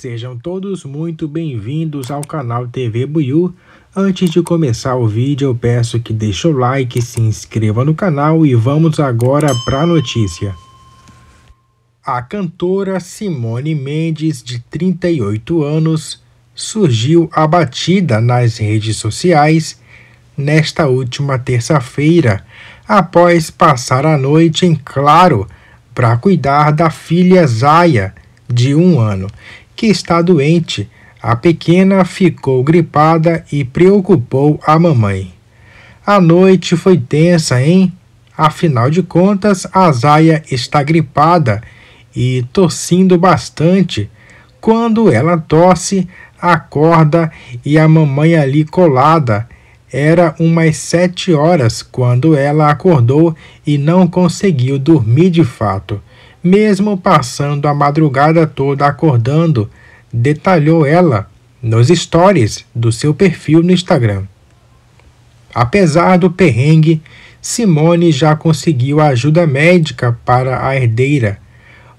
Sejam todos muito bem-vindos ao canal TV Buiu. Antes de começar o vídeo, eu peço que deixe o like, se inscreva no canal e vamos agora para a notícia. A cantora Simone Mendes, de 38 anos, surgiu abatida nas redes sociais nesta última terça-feira, após passar a noite em claro para cuidar da filha Zaya, de um ano que está doente. A pequena ficou gripada e preocupou a mamãe. A noite foi tensa, hein? Afinal de contas, a Zaya está gripada e tossindo bastante. Quando ela tosse, acorda e a mamãe ali colada. Era umas sete horas quando ela acordou e não conseguiu dormir de fato mesmo passando a madrugada toda acordando, detalhou ela nos stories do seu perfil no Instagram. Apesar do perrengue, Simone já conseguiu ajuda médica para a herdeira.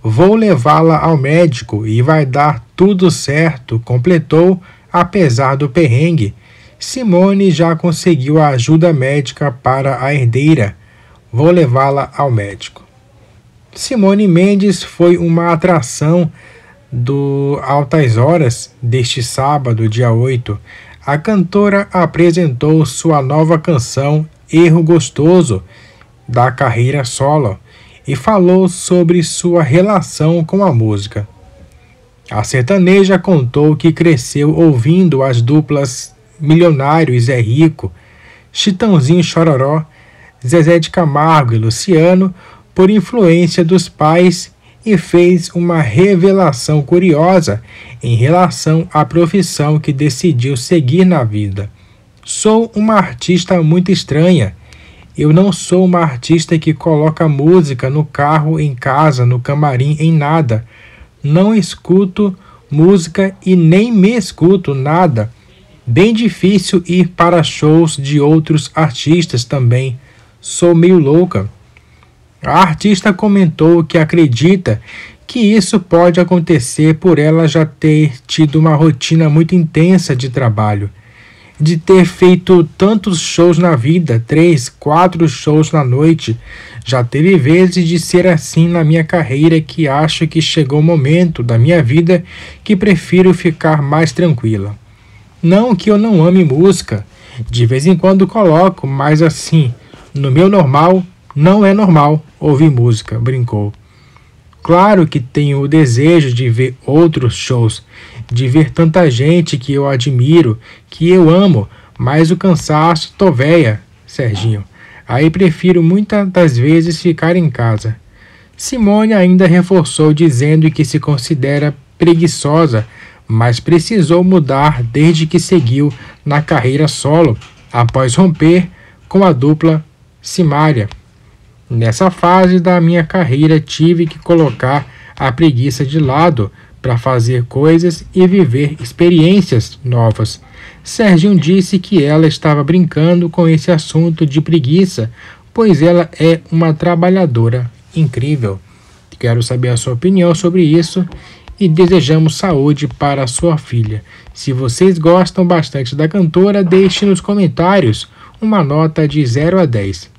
Vou levá-la ao médico e vai dar tudo certo, completou, apesar do perrengue. Simone já conseguiu a ajuda médica para a herdeira. Vou levá-la ao médico. Simone Mendes foi uma atração do Altas Horas deste sábado, dia 8. A cantora apresentou sua nova canção Erro Gostoso, da carreira solo, e falou sobre sua relação com a música. A sertaneja contou que cresceu ouvindo as duplas Milionário e Zé Rico, Chitãozinho Chororó, Zezé de Camargo e Luciano, por influência dos pais e fez uma revelação curiosa em relação à profissão que decidiu seguir na vida. Sou uma artista muito estranha. Eu não sou uma artista que coloca música no carro, em casa, no camarim, em nada. Não escuto música e nem me escuto nada. Bem difícil ir para shows de outros artistas também. Sou meio louca. A artista comentou que acredita que isso pode acontecer por ela já ter tido uma rotina muito intensa de trabalho, de ter feito tantos shows na vida três, quatro shows na noite. Já teve vezes de ser assim na minha carreira que acho que chegou o momento da minha vida que prefiro ficar mais tranquila. Não que eu não ame música, de vez em quando coloco, mas assim, no meu normal não é normal ouvir música, brincou. Claro que tenho o desejo de ver outros shows, de ver tanta gente que eu admiro, que eu amo, mas o cansaço toveia, Serginho. Aí prefiro muitas das vezes ficar em casa. Simone ainda reforçou dizendo que se considera preguiçosa, mas precisou mudar desde que seguiu na carreira solo, após romper com a dupla Simária. Nessa fase da minha carreira tive que colocar a preguiça de lado para fazer coisas e viver experiências novas. Sérgio disse que ela estava brincando com esse assunto de preguiça, pois ela é uma trabalhadora incrível. Quero saber a sua opinião sobre isso e desejamos saúde para sua filha. Se vocês gostam bastante da cantora, deixe nos comentários uma nota de 0 a 10.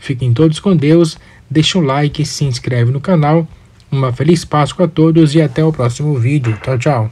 Fiquem todos com Deus, deixa um like, se inscreve no canal. Uma feliz Páscoa a todos e até o próximo vídeo. Tchau, tchau.